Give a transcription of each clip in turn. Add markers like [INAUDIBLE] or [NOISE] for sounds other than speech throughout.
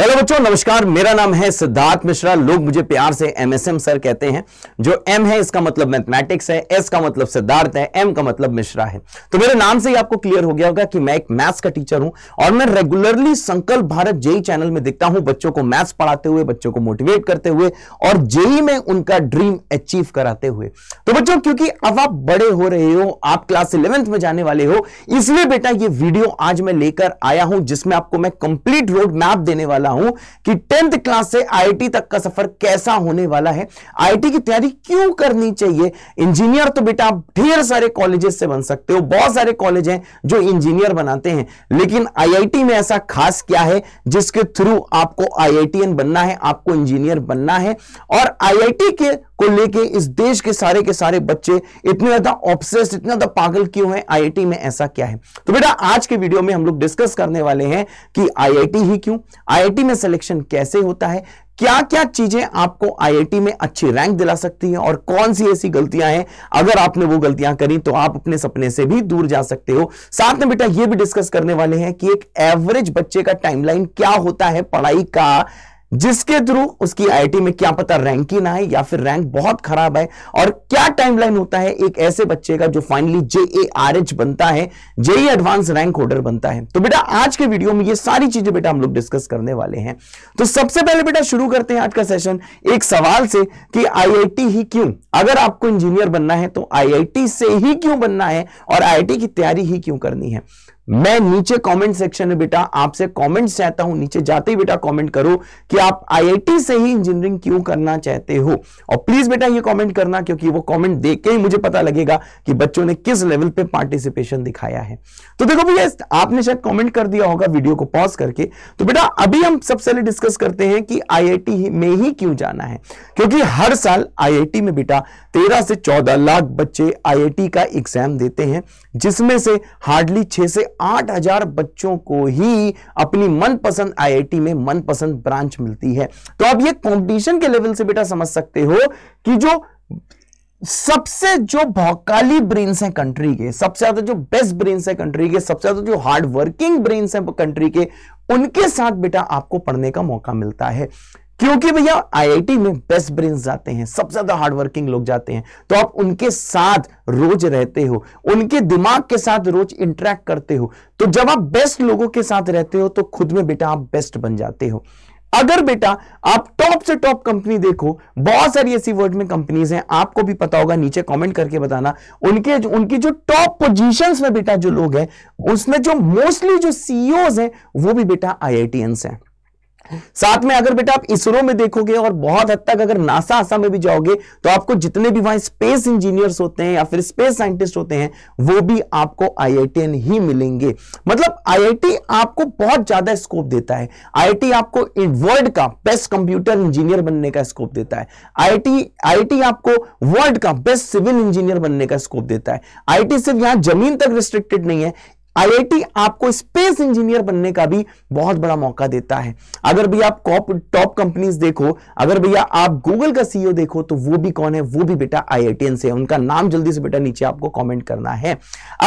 hello बच्चों नमस्कार मेरा नाम है सिद्धार्थ मिश्रा लोग मुझे प्यार से एमएसएम सर कहते हैं जो एम है इसका मतलब मैथमेटिक्स है एस का मतलब सिद्धार्थ है एम का मतलब मिश्रा है तो मेरे नाम से ही आपको क्लियर हो गया होगा कि मैं एक मैथ्स का टीचर हूं और मैं रेगुलरली संकल्प भारत जेई चैनल में दिखता हूं बच्चों को मैथ्स पढ़ाते हुए बच्चों को मोटिवेट करते हुए और जेई में उनका ड्रीम अचीव कराते हुए तो बच्चों क्योंकि अब आप बड़े हो रहे हो आप क्लास इलेवेंथ में जाने वाले हो इसलिए बेटा ये वीडियो आज मैं लेकर आया हूं जिसमें आपको मैं कंप्लीट रोड मैप देने वाला वाला हूं कि टेंथ क्लास से आई तक का सफर कैसा होने वाला है आई की तैयारी क्यों करनी चाहिए इंजीनियर तो बेटा ढेर सारे कॉलेजेस से बन सकते हो बहुत सारे कॉलेज हैं जो इंजीनियर बनाते हैं लेकिन आई में ऐसा खास क्या है जिसके थ्रू आपको आई बनना है आपको इंजीनियर बनना है और आई के को लेके इस देश के सारे के सारे बच्चे इतने ज्यादा ऑब्सेस्ड इतना ज्यादा पागल क्यों है आईआईटी में ऐसा क्या है तो बेटा आज के वीडियो में हम लोग डिस्कस करने वाले हैं कि आईआईटी ही क्यों आईआईटी में सिलेक्शन कैसे होता है क्या क्या चीजें आपको आईआईटी में अच्छी रैंक दिला सकती हैं और कौन सी ऐसी गलतियां हैं अगर आपने वो गलतियां करी तो आप अपने सपने से भी दूर जा सकते हो साथ में बेटा ये भी डिस्कस करने वाले हैं कि एक एवरेज बच्चे का टाइमलाइन क्या होता है पढ़ाई का जिसके थ्रू उसकी आईआईटी में क्या पता रैंक ही ना है या फिर रैंक बहुत खराब है और क्या टाइमलाइन होता है एक ऐसे बच्चे का जो फाइनली जेएआरएच बनता है जेई एडवांस रैंक होल्डर बनता है तो बेटा आज के वीडियो में ये सारी चीजें बेटा हम लोग डिस्कस करने वाले हैं तो सबसे पहले बेटा शुरू करते हैं आज का सेशन एक सवाल से कि आई ही क्यों अगर आपको इंजीनियर बनना है तो आई से ही क्यों बनना है और आई की तैयारी ही क्यों करनी है मैं नीचे कमेंट सेक्शन में बेटा आपसे कमेंट चाहता हूं नीचे जाते ही बेटा कमेंट करो कि आप आईआईटी से ही इंजीनियरिंग क्यों करना चाहते हो और प्लीज बेटा ये कमेंट करना क्योंकि वो कमेंट देख के ही मुझे पता लगेगा कि बच्चों ने किस लेवल पे पार्टिसिपेशन दिखाया है तो देखो भैया आपने शायद कॉमेंट कर दिया होगा वीडियो को पॉज करके तो बेटा अभी हम सबसे पहले डिस्कस करते हैं कि आई में ही क्यों जाना है क्योंकि हर साल आई में बेटा तेरह से चौदह लाख बच्चे आई का एग्जाम देते हैं जिसमें से हार्डली छह से 8000 बच्चों को ही अपनी मनपसंद आईआईटी में मनपसंद ब्रांच मिलती है तो आप ये कंपटीशन के लेवल से बेटा समझ सकते हो कि जो सबसे जो भौकाली ब्रेन्स हैं कंट्री के सबसे ज्यादा जो बेस्ट ब्रेन्स हैं कंट्री के सबसे ज्यादा जो हार्ड वर्किंग ब्रेन्स हैं कंट्री के उनके साथ बेटा आपको पढ़ने का मौका मिलता है क्योंकि भैया आईआईटी में बेस्ट ब्रेन जाते हैं सबसे ज्यादा हार्डवर्किंग लोग जाते हैं तो आप उनके साथ रोज रहते हो उनके दिमाग के साथ रोज इंटरेक्ट करते हो तो जब आप बेस्ट लोगों के साथ रहते हो तो खुद में बेटा आप बेस्ट बन जाते हो अगर बेटा आप टॉप से टॉप कंपनी देखो बहुत सारी ऐसी वर्ल्ड में कंपनीज हैं आपको भी पता होगा नीचे कमेंट करके बताना उनके जो, उनकी जो टॉप पोजीशंस में बेटा जो लोग हैं उसमें जो मोस्टली जो सीईओज हैं वो भी बेटा आईआईटीएंस हैं साथ में अगर बेटा आप इसरो में देखोगे और बहुत हद तक अगर नासा आसा में भी जाओगे तो आपको जितने भी वहां स्पेस इंजीनियर्स होते हैं या फिर स्पेस साइंटिस्ट होते हैं वो भी आपको आई ही मिलेंगे मतलब आई आपको बहुत ज्यादा स्कोप देता है आई आपको वर्ल्ड का बेस्ट कंप्यूटर इंजीनियर बनने का स्कोप देता है आई आईआईटी आपको वर्ल्ड का बेस्ट सिविल इंजीनियर बनने का स्कोप देता है आई सिर्फ यहां जमीन तक रिस्ट्रिक्टेड नहीं है आईआईटी आपको स्पेस इंजीनियर बनने का भी बहुत बड़ा मौका देता है अगर भैया आप टॉप कंपनीज देखो अगर भैया आप गूगल का सीईओ देखो तो वो भी कौन है वो भी बेटा आई से उनका नाम जल्दी से बेटा नीचे आपको कमेंट करना है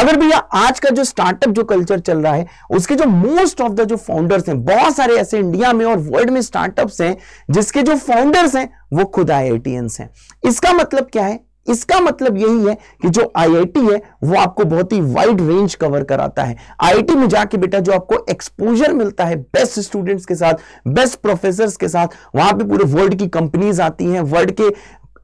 अगर भैया आज का जो स्टार्टअप जो कल्चर चल रहा है उसके जो मोस्ट ऑफ द जो फाउंडर्स हैं बहुत सारे ऐसे इंडिया में और वर्ल्ड में स्टार्टअप हैं जिसके जो फाउंडर्स हैं वो खुद आईआईटीएंस हैं इसका मतलब क्या है इसका मतलब यही है कि जो आईआईटी है वो आपको बहुत ही वाइड रेंज कवर कराता है आईआईटी में जाके बेटा जो आपको एक्सपोजर मिलता है बेस्ट स्टूडेंट्स के साथ बेस्ट प्रोफेसर के साथ वहां पे पूरे वर्ल्ड की कंपनीज आती हैं वर्ल्ड के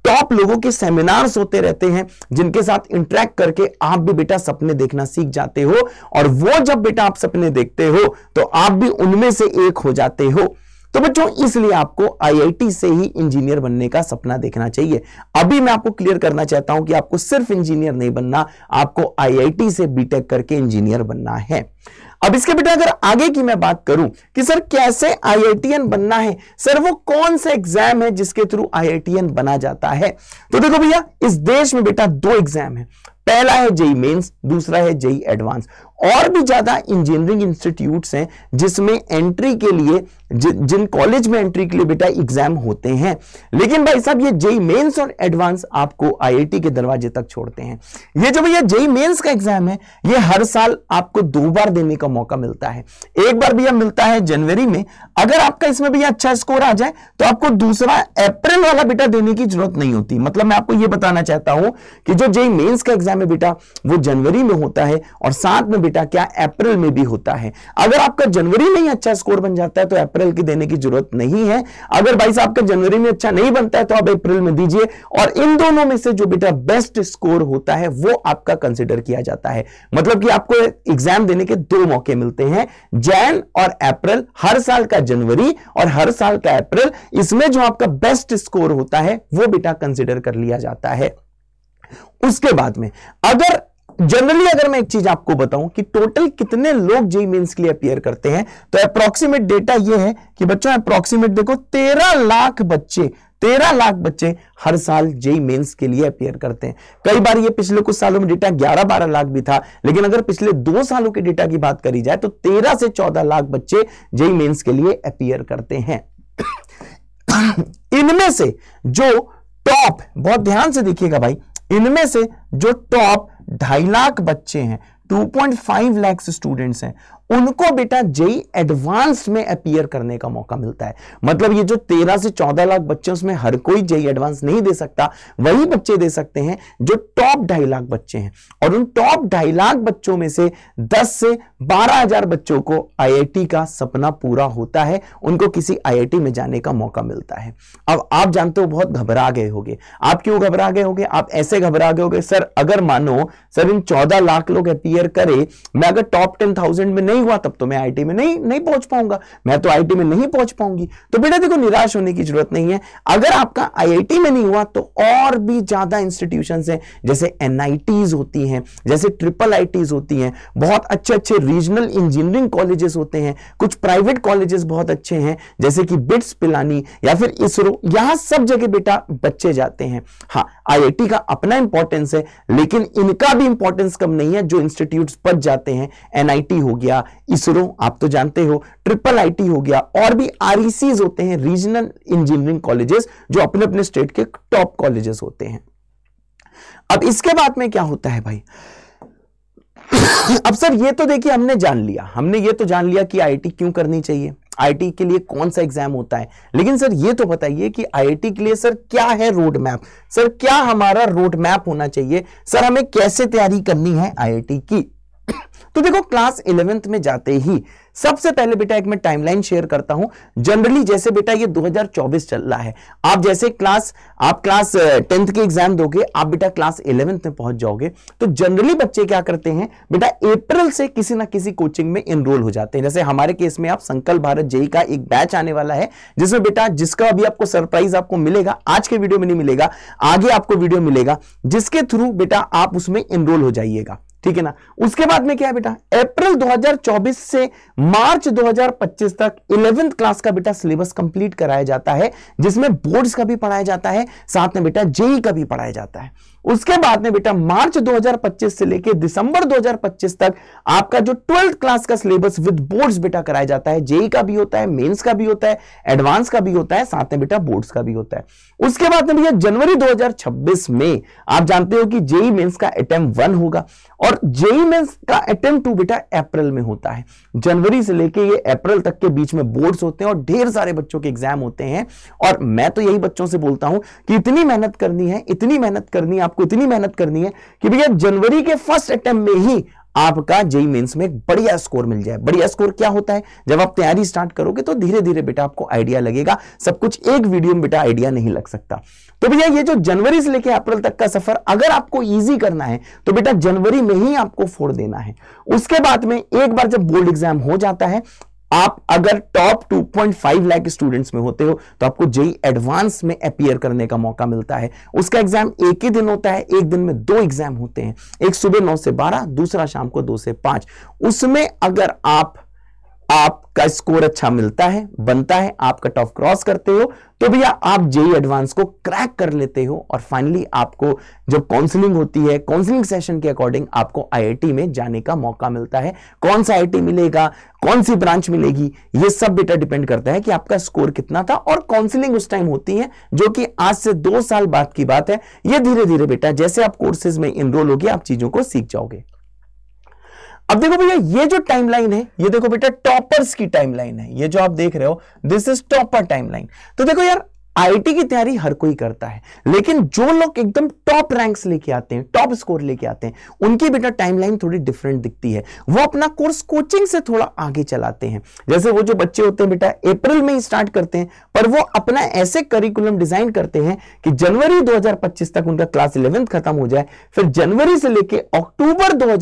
टॉप लोगों के सेमिनार्स होते रहते हैं जिनके साथ इंटरेक्ट करके आप भी बेटा सपने देखना सीख जाते हो और वो जब बेटा आप सपने देखते हो तो आप भी उनमें से एक हो जाते हो तो बच्चों इसलिए आपको आईआईटी से ही इंजीनियर बनने का सपना देखना चाहिए अभी मैं आपको क्लियर करना चाहता हूं कि आपको सिर्फ इंजीनियर नहीं बनना आपको आईआईटी से बीटेक करके इंजीनियर बनना है अब इसके बेटा अगर आगे की मैं बात करूं कि सर कैसे आईआईटीएन बनना है सर वो कौन सा एग्जाम है जिसके थ्रू आईआईटीएन बना जाता है तो देखो भैया इस देश में बेटा दो एग्जाम है पहला है जेई मेंस e दूसरा है जेई एडवांस e और भी ज्यादा इंजीनियरिंग इंस्टीट्यूट्स हैं जिसमें एंट्री के लिए जि, जिन कॉलेज में एंट्री के लिए बेटा एग्जाम होते हैं लेकिन भाई साहब ये जेई मेंस e और एडवांस आपको आईआईटी के दरवाजे तक छोड़ते हैं ये जो भैया जेई मेंस का एग्जाम है ये हर साल आपको दो बार देने का मौका मिलता है एक बार भैया मिलता है जनवरी में अगर आपका इसमें भैया अच्छा स्कोर आ जाए तो आपको दूसरा अप्रैल वाला बेटा देने की जरूरत नहीं होती मतलब मैं आपको यह बताना चाहता हूं कि जो जेई मेन्स का एग्जाम क्या में बेटा वो जनवरी में होता है और साथ में बेटा क्या अप्रैल में भी होता है अगर आपका जनवरी में ही अच्छा स्कोर बन जाता है तो अप्रैल की देने की जरूरत नहीं है अगर भाई साहब आपका जनवरी में अच्छा नहीं बनता है तो आप अप्रैल में दीजिए और इन दोनों में से जो बेटा बेस्ट स्कोर होता है वो आपका कंसिडर किया जाता है मतलब कि आपको एग्जाम देने के दो मौके मिलते हैं जैन और अप्रैल हर साल का जनवरी और हर साल का अप्रैल इसमें जो आपका बेस्ट स्कोर होता है वो बेटा कंसिडर कर लिया जाता है उसके बाद में अगर जनरली अगर मैं एक चीज आपको बताऊं कि टोटल कितने लोग जेई मेंस के लिए अपियर करते हैं तो अप्रोक्सीमेट डेटा यह है कि बच्चों अप्रोक्सीमेट देखो तेरह लाख बच्चे तेरह लाख बच्चे हर साल जेई मेंस के लिए अपियर करते हैं कई बार ये पिछले कुछ सालों में डेटा ग्यारह बारह लाख भी था लेकिन अगर पिछले दो सालों के डेटा की बात करी जाए तो तेरह से चौदह लाख बच्चे जेई मेंस के लिए अपियर करते हैं [COUGHS] इनमें से जो टॉप बहुत ध्यान से देखिएगा भाई इनमें से जो टॉप ढाई लाख बच्चे हैं 2.5 लाख स्टूडेंट्स हैं उनको बेटा जेई एडवांस में अपियर करने का मौका मिलता है मतलब ये जो तेरह से चौदह लाख बच्चे उसमें हर कोई जेई एडवांस नहीं दे सकता वही बच्चे दे सकते हैं जो टॉप ढाई लाख बच्चे हैं और उन टॉप ढाई लाख बच्चों में से दस से बारह हजार बच्चों को आईआईटी का सपना पूरा होता है उनको किसी आईआईटी में जाने का मौका मिलता है अब आप जानते हो बहुत घबरा गए होगे आप क्यों घबरा गए होगे आप ऐसे घबरा गए होगे सर अगर मानो सर इन चौदह लाख लोग अपियर करे मैं अगर टॉप टेन थाउजेंड में नहीं नहीं हुआ तब तो मैं आईटी में नहीं नहीं पहुंच पाऊंगा मैं तो आईटी में नहीं पहुंच पाऊंगी तो बेटा देखो निराश होने की जरूरत नहीं है अगर आपका आईआईटी में नहीं हुआ तो और भी ज्यादा इंस्टीट्यूशन हैं जैसे एनआईटीज होती हैं जैसे ट्रिपल आईटीज होती हैं बहुत अच्छे अच्छे रीजनल इंजीनियरिंग कॉलेजेस होते हैं कुछ प्राइवेट कॉलेजेस बहुत अच्छे हैं जैसे कि बिट्स पिलानी या फिर इसरो यहां सब जगह बेटा बच्चे जाते हैं हाँ आई का अपना इंपॉर्टेंस है लेकिन इनका भी इंपॉर्टेंस कम नहीं है जो इंस्टीट्यूट पर जाते हैं एनआईटी हो गया इसरो आप तो जानते हो ट्रिपल आईटी हो गया और भी आरईसीज e होते हैं रीजनल इंजीनियरिंग कॉलेजेस जो अपने अपने स्टेट के टॉप कॉलेजेस होते हैं अब इसके बाद में क्या होता है भाई [COUGHS] अब सर ये तो देखिए हमने जान लिया हमने ये तो जान लिया कि आईआईटी क्यों करनी चाहिए आईआईटी के लिए कौन सा एग्जाम होता है लेकिन सर ये तो बताइए कि आईआईटी के लिए सर क्या है रोड मैप सर क्या हमारा रोड मैप होना चाहिए सर हमें कैसे तैयारी करनी है आईआईटी की तो देखो क्लास इलेवेंथ में जाते ही सबसे पहले बेटा एक मैं टाइमलाइन शेयर करता हूं जनरली जैसे बेटा ये 2024 चल रहा है आप जैसे क्लास आप क्लास टेंथ के एग्जाम दोगे आप बेटा क्लास इलेवेंथ में पहुंच जाओगे तो जनरली बच्चे क्या करते हैं बेटा अप्रैल से किसी ना किसी कोचिंग में इनरोल हो जाते हैं जैसे हमारे केस में आप संकल्प भारत जेई का एक बैच आने वाला है जिसमें बेटा जिसका अभी आपको सरप्राइज आपको मिलेगा आज के वीडियो में नहीं मिलेगा आगे आपको वीडियो मिलेगा जिसके थ्रू बेटा आप उसमें इनरोल हो जाइएगा ठीक है ना उसके बाद में क्या है बेटा अप्रैल 2024 से मार्च 2025 तक इलेवेंथ क्लास का बेटा सिलेबस कंप्लीट कराया जाता है जिसमें बोर्ड्स का भी पढ़ाया जाता है साथ में बेटा जेई का भी पढ़ाया जाता है उसके बाद में बेटा मार्च 2025 से लेके दिसंबर 2025 तक आपका जो ट्वेल्थ क्लास का सिलेबस विद बोर्ड्स बेटा कराया जाता है जेई का भी होता है मेंस का भी होता है एडवांस का भी होता है साथ में बेटा बोर्ड्स का भी होता है उसके बाद में भैया जनवरी 2026 में आप जानते हो कि जेई मेंस का अटेम्प वन होगा और जेई मेन्स का अटेम्प टू बेटा अप्रैल में होता है जनवरी से लेके ये अप्रैल तक के बीच में बोर्ड्स होते हैं और ढेर सारे बच्चों के एग्जाम होते हैं और मैं तो यही बच्चों से बोलता हूं कि इतनी मेहनत करनी है इतनी मेहनत करनी आप आपको इतनी मेहनत करनी है कि भैया जनवरी के फर्स्ट अटेम्प्ट में ही आपका जेई मेंस में एक बढ़िया स्कोर मिल जाए बढ़िया स्कोर क्या होता है जब आप तैयारी स्टार्ट करोगे तो धीरे धीरे बेटा आपको आइडिया लगेगा सब कुछ एक वीडियो में बेटा आइडिया नहीं लग सकता तो भैया ये जो जनवरी से लेकर अप्रैल तक का सफर अगर आपको इजी करना है तो बेटा जनवरी में ही आपको फोड़ देना है उसके बाद में एक बार जब बोर्ड एग्जाम हो जाता है आप अगर टॉप 2.5 लाख स्टूडेंट्स में होते हो तो आपको जेई एडवांस में अपियर करने का मौका मिलता है उसका एग्जाम एक ही दिन होता है एक दिन में दो एग्जाम होते हैं एक सुबह नौ से बारह दूसरा शाम को दो से पांच उसमें अगर आप आपका स्कोर अच्छा मिलता है बनता है आप कट ऑफ क्रॉस करते हो तो भैया आप जेई एडवांस को क्रैक कर लेते हो और फाइनली आपको जब काउंसलिंग होती है काउंसलिंग सेशन के अकॉर्डिंग आपको आईआईटी में जाने का मौका मिलता है कौन सा आईआईटी मिलेगा कौन सी ब्रांच मिलेगी ये सब बेटा डिपेंड करता है कि आपका स्कोर कितना था और काउंसलिंग उस टाइम होती है जो कि आज से दो साल बाद की बात है ये धीरे धीरे बेटा जैसे आप कोर्सेज में इनरोल होगी आप चीजों को सीख जाओगे अब देखो भैया ये जो टाइमलाइन है ये देखो बेटा टॉपर्स की टाइमलाइन है ये जो आप देख रहे हो दिस इज टॉपर टाइमलाइन तो देखो यार आईटी की तैयारी हर कोई करता है लेकिन जो लोग एकदम टॉप रैंक्स लेके आते हैं टॉप स्कोर लेके आते हैं उनकी बेटा टाइमलाइन थोड़ी डिफरेंट दिखती है वो अपना कोर्स कोचिंग से थोड़ा आगे चलाते हैं जैसे वो जो बच्चे होते हैं बेटा अप्रैल में ही स्टार्ट करते हैं पर वो अपना ऐसे करिकुलम डिजाइन करते हैं कि जनवरी दो तक उनका क्लास इलेवेंथ खत्म हो जाए फिर जनवरी से लेकर अक्टूबर दो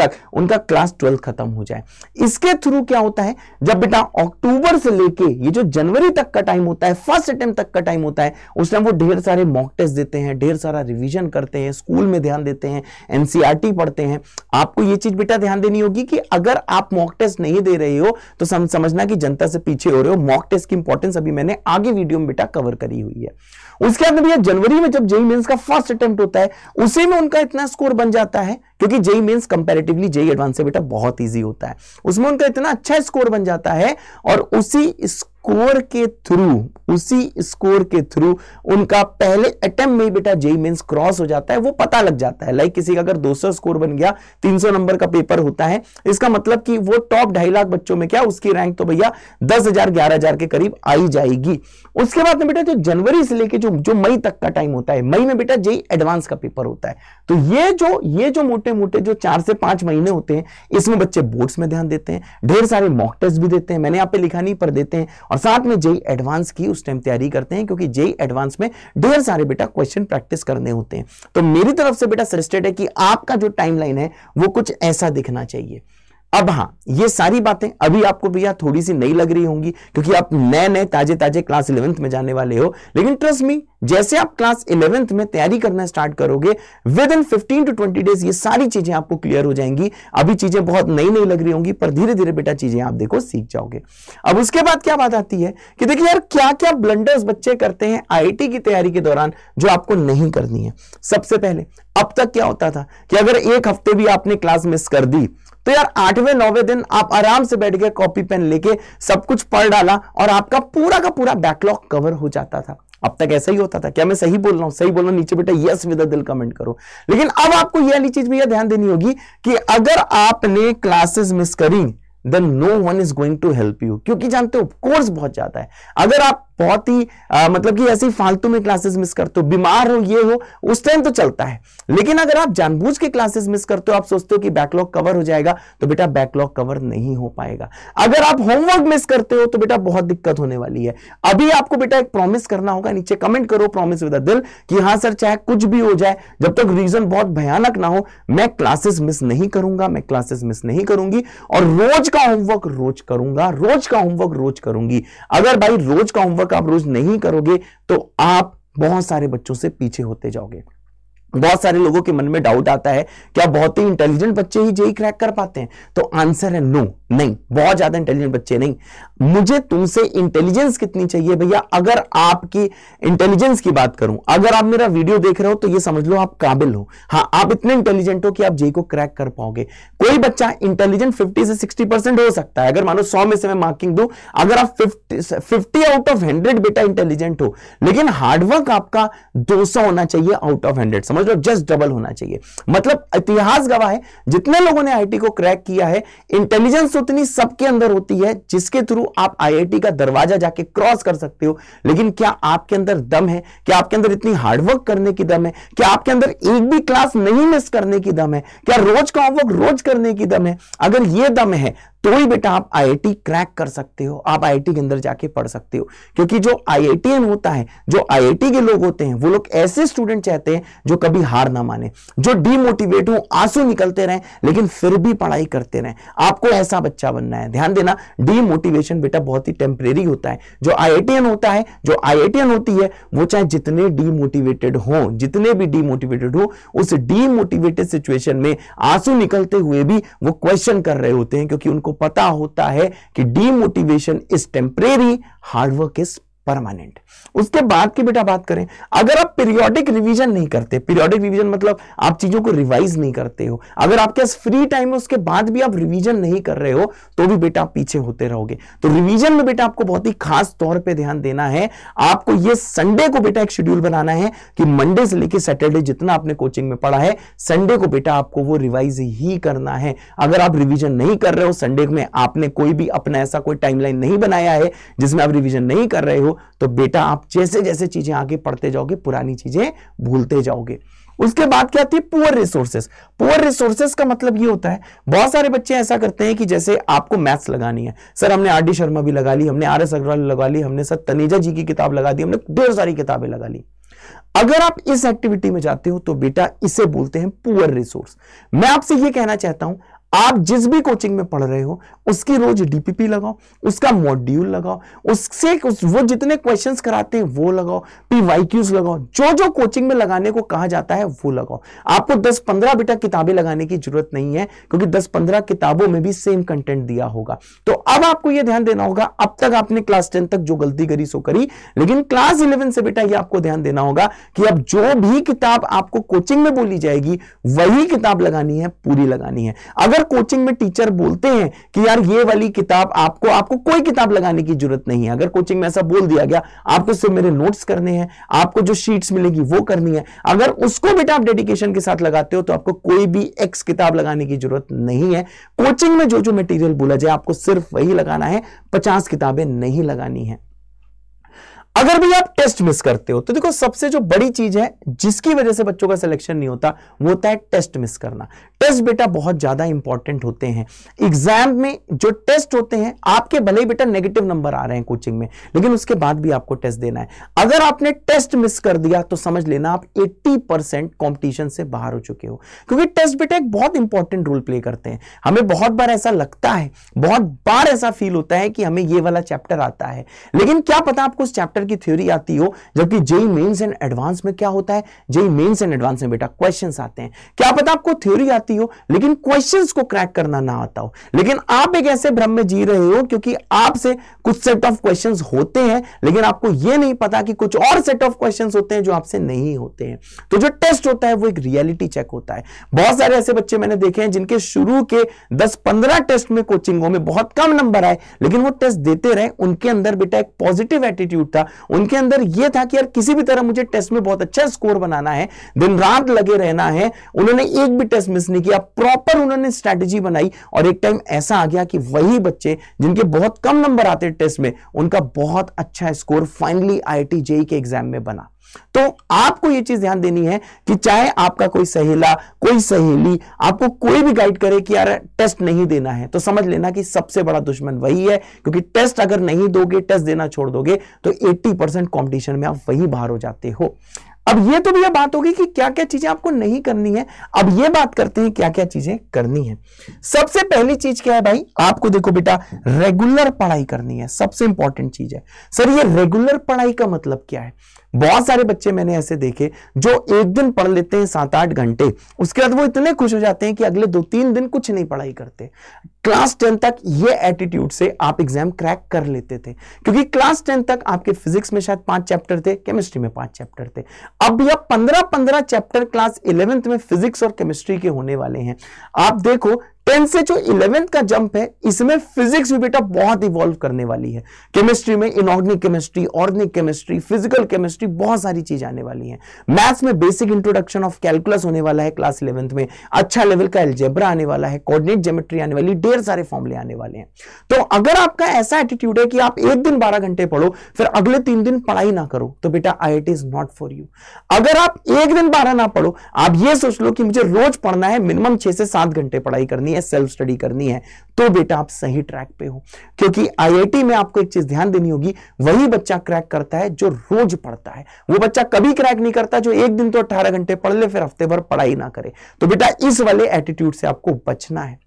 तक उनका क्लास ट्वेल्थ खत्म हो जाए इसके थ्रू क्या होता है जब बेटा अक्टूबर से लेके ये जो जनवरी तक का टाइम होता है फर्स्ट अटेम्प्ट तक का टाइम होता है उस टाइम वो ढेर सारे मॉक टेस्ट देते हैं ढेर सारा रिविजन करते हैं स्कूल में ध्यान देते हैं एनसीआर e पढ़ते हैं आपको ये चीज बेटा ध्यान देनी होगी कि अगर आप मॉक टेस्ट नहीं दे रहे हो तो सम, समझना कि जनता से पीछे हो रहे हो मॉक टेस्ट की इंपॉर्टेंस अभी मैंने आगे वीडियो में बेटा कवर करी हुई है उसके बाद भैया जनवरी में जब जेई मेन्स e e का फर्स्ट अटेम्प्ट होता है उसी में उनका इतना स्कोर बन जाता है क्योंकि JEE Mains comparatively JEE advance से बेटा बहुत इजी होता है उसमें उनका इतना अच्छा स्कोर बन जाता है और उसी स्कोर के थ्रू उसी स्कोर के थ्रू उनका पहले अटेम्प्ट में बेटा जेई मीन्स क्रॉस हो जाता है वो पता लग जाता है लाइक किसी का अगर 200 स्कोर बन गया 300 नंबर का पेपर होता है इसका मतलब कि वो टॉप ढाई लाख बच्चों में क्या उसकी रैंक तो भैया दस हजार ग्यारह हजार के करीब आई जाएगी उसके बाद में बेटा जो जनवरी से लेके जो जो मई तक का टाइम होता है मई में बेटा जेई एडवांस का पेपर होता है तो ये जो ये जो मोटे मोटे जो चार से पांच महीने होते हैं इसमें बच्चे बोर्ड्स में ध्यान देते हैं ढेर सारे मॉक टेस्ट भी देते हैं मैंने यहाँ पे लिखा नहीं पर देते हैं और साथ में जेई एडवांस की उस टाइम तैयारी करते हैं क्योंकि जेई एडवांस में ढेर सारे बेटा क्वेश्चन प्रैक्टिस करने होते हैं तो मेरी तरफ से बेटा सजेस्टेड है कि आपका जो टाइमलाइन है वो कुछ ऐसा दिखना चाहिए अब हाँ ये सारी बातें अभी आपको भैया थोड़ी सी नई लग रही होंगी क्योंकि आप नए नए ताजे ताजे क्लास इलेवेंथ में जाने वाले हो लेकिन ट्रस्ट मी जैसे आप क्लास इलेवेंथ में तैयारी करना स्टार्ट करोगे within fifteen to twenty days ये सारी चीजें आपको क्लियर हो जाएंगी अभी चीजें बहुत नई नई लग रही होंगी पर धीरे धीरे बेटा चीजें आप देखो सीख जाओगे अब उसके बाद क्या बात आती है कि देखिए यार क्या क्या ब्लंडर्स बच्चे करते हैं आई की तैयारी के दौरान जो आपको नहीं करनी है सबसे पहले अब तक क्या होता था कि अगर एक हफ्ते भी आपने क्लास मिस कर दी तो यार आठवें नौवे दिन आप आराम से बैठ गए कॉपी पेन लेके सब कुछ पढ़ डाला और आपका पूरा का पूरा बैकलॉग कवर हो जाता था अब तक ऐसा ही होता था क्या मैं सही बोल रहा हूं सही बोल रहा हूं नीचे बेटा यस विद दिल कमेंट करो लेकिन अब आपको यह वाली चीज भी यह ध्यान देनी होगी कि अगर आपने क्लासेस मिस करी then no one is going to help you क्योंकि जानते हो कोर्स बहुत ज्यादा है अगर आप बहुत ही आ, मतलब कि ऐसी फालतू में क्लासेस मिस करते हो बीमार हो ये हो उस टाइम तो चलता है लेकिन अगर आप जानबूझ के क्लासेस मिस करते हो आप सोचते हो कि बैकलॉग कवर हो जाएगा तो बेटा बैकलॉग कवर नहीं हो पाएगा अगर आप होमवर्क मिस करते हो तो बेटा बहुत दिक्कत होने वाली है अभी आपको बेटा एक प्रॉमिस करना होगा नीचे कमेंट करो प्रॉमिस विद दिल कि हाँ सर चाहे कुछ भी हो जाए जब तक रीजन बहुत भयानक ना हो मैं क्लासेस मिस नहीं करूंगा मैं क्लासेस मिस नहीं करूंगी और रोज का होमवर्क रोज करूंगा रोज का होमवर्क रोज करूंगी अगर भाई रोज का होमवर्क आप रोज नहीं करोगे तो आप बहुत सारे बच्चों से पीछे होते जाओगे बहुत सारे लोगों के मन में डाउट आता है क्या बहुत ही इंटेलिजेंट बच्चे ही जेई क्रैक कर पाते हैं तो आंसर है नो नहीं बहुत ज्यादा इंटेलिजेंट बच्चे नहीं मुझे तुमसे इंटेलिजेंस कितनी चाहिए भैया अगर आपकी इंटेलिजेंस की बात करूं अगर आप मेरा वीडियो देख रहे हो तो ये समझ लो आप काबिल हो हाँ आप इतने इंटेलिजेंट हो कि आप जेई को क्रैक कर पाओगे कोई बच्चा इंटेलिजेंट फिफ्टी से सिक्सटी हो सकता है अगर मानो सौ में से मैं मार्किंग दू अगर आप fifty fifty out of hundred बेटा इंटेलिजेंट हो लेकिन हार्डवर्क आपका दो होना चाहिए आउट ऑफ हंड्रेड समझ मतलब जस्ट डबल होना चाहिए मतलब इतिहास गवाह है जितने लोगों ने आईआईटी को क्रैक किया है इंटेलिजेंस उतनी सबके अंदर होती है जिसके थ्रू आप आईआईटी का दरवाजा जाके क्रॉस कर सकते हो लेकिन क्या आपके अंदर दम है क्या आपके अंदर इतनी हार्डवर्क करने की दम है क्या आपके अंदर एक भी क्लास नहीं मिस करने की दम है क्या रोज का होमवर्क रोज करने की दम है अगर ये दम है तो ही बेटा आप आईआईटी क्रैक कर सकते हो आप आईआईटी के अंदर जाके पढ़ सकते हो क्योंकि जो आईआईटीएन होता है जो आईआईटी के लोग होते हैं वो लोग ऐसे स्टूडेंट चाहते हैं जो कभी हार ना माने जो डीमोटिवेट हो आंसू निकलते रहे लेकिन फिर भी पढ़ाई करते रहे आपको ऐसा बच्चा बनना है ध्यान देना डीमोटिवेशन बेटा बहुत ही टेम्परेरी होता है जो आई होता है जो आई होती है वो चाहे जितने डीमोटिवेटेड हो जितने भी डीमोटिवेटेड हो उस डीमोटिवेटेड सिचुएशन में आंसू निकलते हुए भी वो क्वेश्चन कर रहे होते हैं क्योंकि उनको आपको पता होता है कि demotivation is temporary hard work is permanent उसके बाद की बेटा बात करें अगर आप पीरियोडिक रिवीजन नहीं करते पीरियोडिक रिवीजन मतलब आप चीजों को रिवाइज नहीं करते हो अगर आपके पास फ्री टाइम है उसके बाद भी आप रिवीजन नहीं कर रहे हो तो भी बेटा आप पीछे होते रहोगे तो रिवीजन में बेटा आपको बहुत ही खास तौर पे ध्यान देना है आपको ये संडे को बेटा एक शेड्यूल बनाना है कि मंडे से लेकर सैटरडे जितना आपने कोचिंग में पढ़ा है संडे को बेटा आपको वो रिवाइज ही करना है अगर आप रिविजन नहीं कर रहे हो संडे में आपने कोई भी अपना ऐसा कोई टाइमलाइन नहीं बनाया है जिसमें आप रिविजन नहीं कर रहे हो तो बेटा का आप जैसे जैसे चीजें आगे पढ़ते जाओगे पुरानी चीजें भूलते जाओगे उसके बाद क्या आती है पुअर रिसोर्सेस पुअर रिसोर्सेस का मतलब ये होता है बहुत सारे बच्चे ऐसा करते हैं कि जैसे आपको मैथ्स लगानी है सर हमने आर डी शर्मा भी लगा ली हमने आर एस अग्रवाल लगा ली हमने सर तनेजा जी की किताब लगा दी हमने ढेर सारी किताबें लगा ली अगर आप इस एक्टिविटी में जाते हो तो बेटा इसे बोलते हैं पुअर रिसोर्स मैं आपसे यह कहना चाहता हूं आप जिस भी कोचिंग में पढ़ रहे हो उसकी रोज डीपीपी लगाओ उसका मॉड्यूल लगाओ उससे उस, वो जितने क्वेश्चंस कराते हैं वो लगाओ पीवाईक्यूज लगाओ जो जो कोचिंग में लगाने को कहा जाता है वो लगाओ आपको 10-15 बेटा किताबें लगाने की जरूरत नहीं है क्योंकि 10-15 किताबों में भी सेम कंटेंट दिया होगा तो अब आपको यह ध्यान देना होगा अब तक आपने क्लास टेन तक जो गलती करी सो करी लेकिन क्लास इलेवन से बेटा यह आपको ध्यान देना होगा कि अब जो भी किताब आपको कोचिंग में बोली जाएगी वही किताब लगानी है पूरी लगानी है अगर अगर कोचिंग में टीचर बोलते हैं कि यार ये वाली किताब आपको आपको कोई किताब लगाने की जरूरत नहीं है अगर कोचिंग में ऐसा बोल दिया गया आपको सिर्फ मेरे नोट्स करने हैं आपको जो शीट्स मिलेगी वो करनी है अगर उसको बेटा आप डेडिकेशन के साथ लगाते हो तो आपको कोई भी एक्स किताब लगाने की जरूरत नहीं है कोचिंग में जो जो मटेरियल बोला जाए आपको सिर्फ वही लगाना है पचास किताबें नहीं लगानी है अगर भी आप टेस्ट मिस करते हो तो देखो सबसे जो बड़ी चीज है जिसकी वजह से बच्चों का सिलेक्शन नहीं होता वो होता है टेस्ट मिस करना टेस्ट बेटा बहुत ज्यादा इंपॉर्टेंट होते हैं एग्जाम में जो टेस्ट होते हैं आपके भले ही बेटा नेगेटिव नंबर आ रहे हैं कोचिंग में लेकिन उसके बाद भी आपको टेस्ट देना है अगर आपने टेस्ट मिस कर दिया तो समझ लेना आप एट्टी परसेंट कॉम्पिटिशन से बाहर हो चुके हो क्योंकि टेस्ट बेटा एक बहुत इंपॉर्टेंट रोल प्ले करते हैं हमें बहुत बार ऐसा लगता है बहुत बार ऐसा फील होता है कि हमें ये वाला चैप्टर आता है लेकिन क्या पता आपको उस चैप्टर चैप्टर की थ्योरी आती हो जबकि जेई मेन्स एंड एडवांस में क्या होता है जेई मेन्स एंड एडवांस में बेटा क्वेश्चन आते हैं क्या पता आपको थ्योरी आती हो लेकिन क्वेश्चन को क्रैक करना ना आता हो लेकिन आप एक ऐसे भ्रम में जी रहे हो क्योंकि आपसे कुछ सेट ऑफ क्वेश्चन होते हैं लेकिन आपको यह नहीं पता कि कुछ और सेट ऑफ क्वेश्चन होते हैं जो आपसे नहीं होते हैं तो जो टेस्ट होता है वो एक रियलिटी चेक होता है बहुत सारे ऐसे बच्चे मैंने देखे हैं जिनके शुरू के 10-15 टेस्ट में कोचिंगों में बहुत कम नंबर आए लेकिन वो टेस्ट देते रहे उनके अंदर बेटा एक पॉजिटिव एटीट्यूड था उनके अंदर यह था कि यार किसी भी तरह मुझे टेस्ट में बहुत अच्छा स्कोर बनाना है दिन रात लगे रहना है उन्होंने एक भी टेस्ट मिस नहीं किया प्रॉपर उन्होंने स्ट्रैटेजी बनाई और एक टाइम ऐसा आ गया कि वही बच्चे जिनके बहुत कम नंबर आते टेस्ट में उनका बहुत अच्छा स्कोर फाइनली आई आई के एग्जाम में बना तो आपको यह चीज ध्यान देनी है कि चाहे आपका कोई सहेला कोई सहेली आपको कोई भी गाइड करे कि यार टेस्ट नहीं देना है तो समझ लेना कि सबसे बड़ा दुश्मन वही है क्योंकि टेस्ट अगर नहीं दोगे टेस्ट देना छोड़ दोगे तो 80 परसेंट कॉम्पिटिशन में आप वही बाहर हो जाते हो अब यह तो भी बात होगी कि क्या क्या चीजें आपको नहीं करनी है अब यह बात करते हैं क्या क्या चीजें करनी है सबसे पहली चीज क्या है भाई आपको देखो बेटा रेगुलर पढ़ाई करनी है सबसे इंपॉर्टेंट चीज है सर ये रेगुलर पढ़ाई का मतलब क्या है बहुत सारे बच्चे मैंने ऐसे देखे जो एक दिन पढ़ लेते हैं सात आठ घंटे उसके बाद वो इतने खुश हो जाते हैं कि अगले दो तीन दिन कुछ नहीं पढ़ाई करते क्लास टेन तक ये एटीट्यूड से आप एग्जाम क्रैक कर लेते थे क्योंकि क्लास टेन तक आपके फिजिक्स में शायद पांच चैप्टर थे केमिस्ट्री में पांच चैप्टर थे अब यह पंद्रह पंद्रह चैप्टर क्लास इलेवेंथ में फिजिक्स और केमिस्ट्री के होने वाले हैं आप देखो टेंथ से जो इलेवेंथ का जंप है इसमें फिजिक्स भी बेटा बहुत इवॉल्व करने वाली है केमिस्ट्री में inorganic chemistry organic chemistry physical chemistry बहुत सारी चीज आने वाली है मैथ्स में बेसिक इंट्रोडक्शन ऑफ कैलकुलस होने वाला है क्लास इलेवंथ में अच्छा लेवल का एल्जेब्रा आने वाला है कोऑर्डिनेट जोमेट्री आने वाली ढेर सारे फॉर्मले आने वाले हैं तो अगर आपका ऐसा एटीट्यूड है कि आप एक दिन बारह घंटे पढ़ो फिर अगले तीन दिन पढ़ाई ना करो तो बेटा I is not for you अगर आप एक दिन बारह ना पढ़ो आप ये सोच लो कि मुझे रोज पढ़ना है मिनिमम छह से सात घंटे पढ़ाई करनी है है सेल्फ स्टडी करनी है तो बेटा आप सही ट्रैक पे हो क्योंकि आईआईटी में आपको एक चीज ध्यान देनी होगी वही बच्चा क्रैक करता है जो रोज पढ़ता है वो बच्चा कभी क्रैक नहीं करता जो एक दिन तो अट्ठारह घंटे पढ़ ले फिर हफ्ते भर पढ़ाई ना करे तो बेटा इस वाले एटीट्यूड से आपको बचना है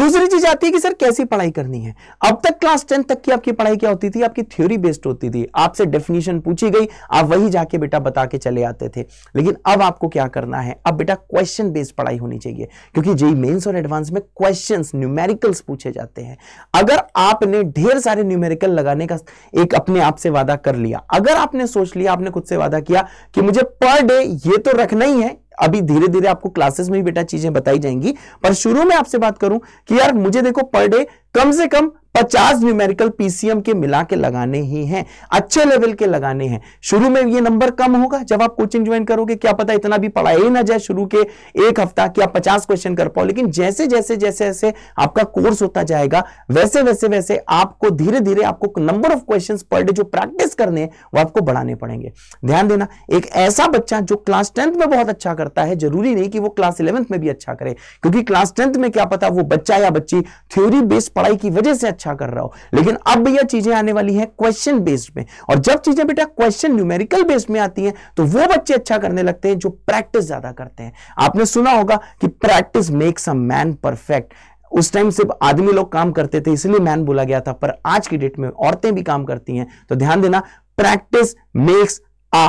दूसरी चीज आती है कि सर कैसी पढ़ाई करनी है अब तक क्लास टेन तक की आपकी पढ़ाई क्या होती थी आपकी थ्योरी बेस्ड होती थी आपसे डेफिनेशन पूछी गई आप वही जाके बेटा बता के चले आते थे लेकिन अब आपको क्या करना है अब बेटा क्वेश्चन बेस्ड पढ़ाई होनी चाहिए क्योंकि जेई मेन्स और एडवांस में क्वेश्चन न्यूमेरिकल्स पूछे जाते हैं अगर आपने ढेर सारे न्यूमेरिकल लगाने का एक अपने आप से वादा कर लिया अगर आपने सोच लिया आपने खुद से वादा किया कि मुझे पर डे ये तो रखना ही है अभी धीरे धीरे आपको क्लासेस में भी बेटा चीजें बताई जाएंगी पर शुरू में आपसे बात करूं कि यार मुझे देखो पर डे कम से कम 50 न्यूमेरिकल पीसीएम के मिला के लगाने ही हैं अच्छे लेवल के लगाने हैं शुरू में ये नंबर कम होगा जब आप कोचिंग ज्वाइन करोगे क्या पता इतना भी पढ़ाया ही ना जाए शुरू के एक हफ्ता कि आप 50 क्वेश्चन कर पाओ लेकिन जैसे जैसे जैसे जैसे आपका कोर्स होता जाएगा वैसे वैसे वैसे आपको धीरे धीरे आपको number of question per day जो प्रैक्टिस करने हैं वो आपको बढ़ाने पड़ेंगे ध्यान देना एक ऐसा बच्चा जो क्लास टेंथ में बहुत अच्छा करता है जरूरी नहीं कि वो क्लास इलेवंथ में भी अच्छा करे क्योंकि क्लास टेंथ में क्या पता वो बच्चा या बच्ची थ्योरी बेस्ड पढ़ाई की वजह से अच्छा कर रहा हो लेकिन अब भैया चीजें आने वाली है क्वेश्चन बेस्ड में और जब चीजें बेटा क्वेश्चन न्यूमेरिकल बेस्ड में आती हैं तो वो बच्चे अच्छा करने लगते हैं जो प्रैक्टिस ज्यादा करते हैं आपने सुना होगा कि practice makes a man perfect उस टाइम सिर्फ आदमी लोग काम करते थे इसलिए मैन बोला गया था पर आज की डेट में औरतें भी काम करती हैं तो ध्यान देना practice makes 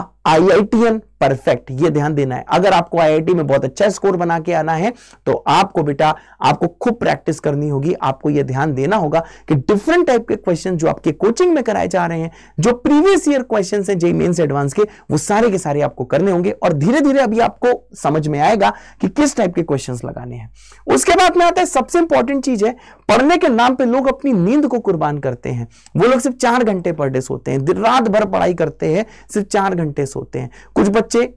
IITian perfect ये ध्यान देना है अगर आपको आईआईटी में बहुत अच्छा स्कोर बना के आना है तो आपको बेटा आपको खूब प्रैक्टिस करनी होगी आपको यह ध्यान देना होगा कि डिफरेंट टाइप के क्वेश्चन जो आपके कोचिंग में कराए जा रहे हैं जो प्रीवियस ईयर क्वेश्चन है जेई मेन्स एडवांस के वो सारे के सारे आपको करने होंगे और धीरे धीरे अभी आपको समझ में आएगा कि किस टाइप के क्वेश्चन लगाने हैं उसके बाद में आता है सबसे इंपॉर्टेंट चीज है पढ़ने के नाम पर लोग अपनी नींद को कुर्बान करते हैं वो लोग सिर्फ चार घंटे पर डे सोते हैं रात भर पढ़ाई करते हैं सिर्फ चार घंटे सोते हैं कुछ बच्चे बच्चे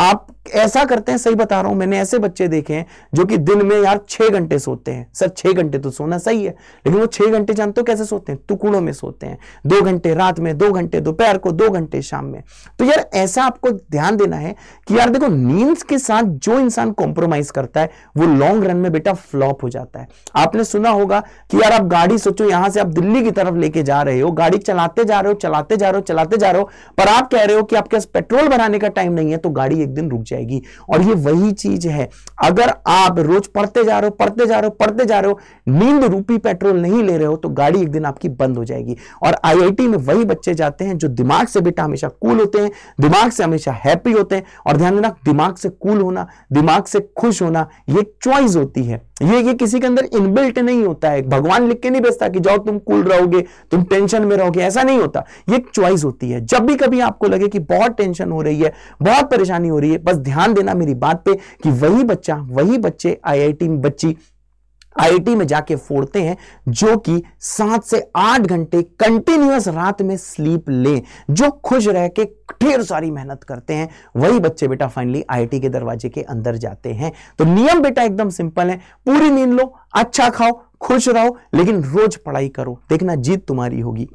आप ऐसा करते हैं सही बता रहा हूं मैंने ऐसे बच्चे देखे हैं जो कि दिन में यार छह घंटे सोते हैं सर छह घंटे तो सोना सही है लेकिन वो छह घंटे जानते हो कैसे सोते हैं टुकड़ों में सोते हैं दो घंटे रात में दो घंटे दोपहर को दो घंटे शाम में तो यार ऐसा आपको ध्यान देना है कि यार देखो नींद के साथ जो इंसान कॉम्प्रोमाइज करता है वो लॉन्ग रन में बेटा फ्लॉप हो जाता है आपने सुना होगा कि यार आप गाड़ी सोचो यहां से आप दिल्ली की तरफ लेके जा रहे हो गाड़ी चलाते जा रहे हो चलाते जा रहे हो चलाते जा रहे हो पर आप कह रहे हो कि आपके पास पेट्रोल बनाने का टाइम नहीं है तो गाड़ी एक दिन रुक जाएगी जाएगी और ये वही चीज है अगर आप रोज पढ़ते जा रहे हो पढ़ते जा रहे हो पढ़ते जा रहे हो नींद रूपी पेट्रोल नहीं ले रहे हो तो गाड़ी एक दिन आपकी बंद हो जाएगी और आई में वही बच्चे जाते हैं जो दिमाग से बेटा हमेशा कूल होते हैं दिमाग से हमेशा हैप्पी होते हैं और ध्यान देना दिमाग से कूल होना दिमाग से खुश होना ये चॉइस होती है ये ये किसी के अंदर इनबिल्ट नहीं होता है भगवान लिख के नहीं बेचता कि जाओ तुम कूल रहोगे तुम टेंशन में रहोगे ऐसा नहीं होता ये एक चॉइस होती है जब भी कभी आपको लगे कि बहुत टेंशन हो रही है बहुत परेशानी हो रही है बस ध्यान देना मेरी बात पे कि वही बच्चा वही बच्चे आई आई बच्ची आईटी में जाके फोड़ते हैं जो कि सात से आठ घंटे कंटिन्यूस रात में स्लीप लें जो खुश रह के ढेर सारी मेहनत करते हैं वही बच्चे बेटा फाइनली आईटी के दरवाजे के अंदर जाते हैं तो नियम बेटा एकदम सिंपल है पूरी नींद लो अच्छा खाओ खुश रहो लेकिन रोज पढ़ाई करो देखना जीत तुम्हारी होगी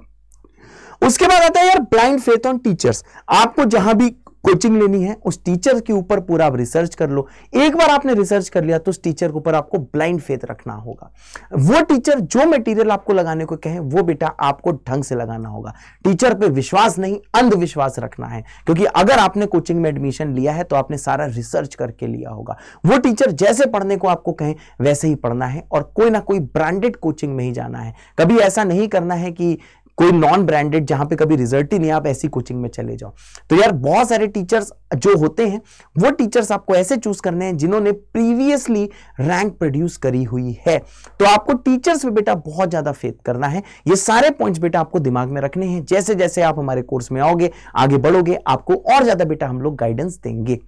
उसके बाद आता है यार ब्लाइंड फेथ ऑन टीचर्स आपको जहां भी कोचिंग लेनी है उस टीचर के ऊपर पूरा आप रिसर्च कर लो एक बार आपने रिसर्च कर लिया तो उस टीचर के ऊपर आपको ब्लाइंड फेथ रखना होगा वो टीचर जो मटेरियल आपको लगाने को कहे वो बेटा आपको ढंग से लगाना होगा टीचर पे विश्वास नहीं अंधविश्वास रखना है क्योंकि अगर आपने कोचिंग में एडमिशन लिया है तो आपने सारा रिसर्च करके लिया होगा वो टीचर जैसे पढ़ने को आपको कहें वैसे ही पढ़ना है और कोई ना कोई ब्रांडेड कोचिंग में ही जाना है कभी ऐसा नहीं करना है कि कोई नॉन ब्रांडेड जहां पे कभी रिजल्ट ही नहीं आप ऐसी कोचिंग में चले जाओ तो यार बहुत सारे टीचर्स जो होते हैं वो टीचर्स आपको ऐसे चूज करने हैं जिन्होंने प्रीवियसली रैंक प्रोड्यूस करी हुई है तो आपको टीचर्स पे बेटा बहुत ज्यादा फेथ करना है ये सारे पॉइंट्स बेटा आपको दिमाग में रखने हैं जैसे जैसे आप हमारे कोर्स में आओगे आगे बढ़ोगे आपको और ज्यादा बेटा हम लोग गाइडेंस देंगे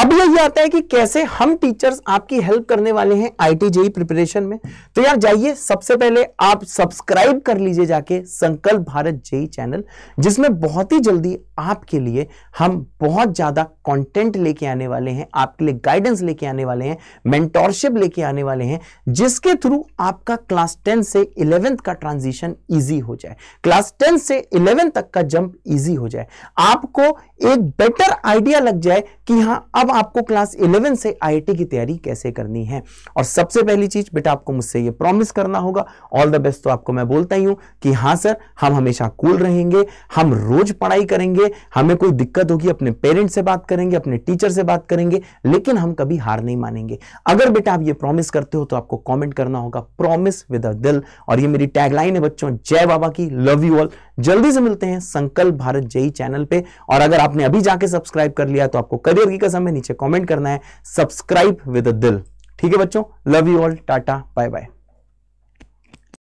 अब यही आता है कि कैसे हम टीचर्स आपकी हेल्प करने वाले हैं टी जेई प्रिपरेशन में तो यार जाइए सबसे पहले आप सब्सक्राइब कर लीजिए जाके संकल्प भारत जेई चैनल e जिसमें बहुत ही जल्दी आपके लिए हम बहुत ज्यादा कंटेंट लेके आने वाले हैं आपके लिए गाइडेंस लेके आने वाले हैं मेंटोरशिप लेके आने वाले हैं जिसके थ्रू आपका क्लास टेन से इलेवेंथ का ट्रांजिशन ईजी हो जाए क्लास टेन से इलेवेंथ तक का जंप ईजी हो जाए आपको एक बेटर आइडिया लग जाए कि हाँ अब अब आपको क्लास 11 से आई की तैयारी कैसे करनी है और सबसे पहली चीज बेटा आपको मुझसे ये प्रॉमिस करना होगा ऑल द बेस्ट तो आपको मैं बोलता ही हूं कि हाँ सर हम हमेशा कूल रहेंगे हम रोज पढ़ाई करेंगे हमें कोई दिक्कत होगी अपने पेरेंट्स से बात करेंगे अपने टीचर से बात करेंगे लेकिन हम कभी हार नहीं मानेंगे अगर बेटा आप ये प्रॉमिस करते हो तो आपको कॉमेंट करना होगा प्रॉमिस विद अ दिल और ये मेरी टैगलाइन है बच्चों जय बाबा की लव यू ऑल जल्दी से मिलते हैं संकल्प भारत जय चैनल पे और अगर आपने अभी जाके सब्सक्राइब कर लिया तो आपको करियर की कसम है नीचे कॉमेंट करना है सब्सक्राइब विद दिल ठीक है बच्चों love you all tata bye bye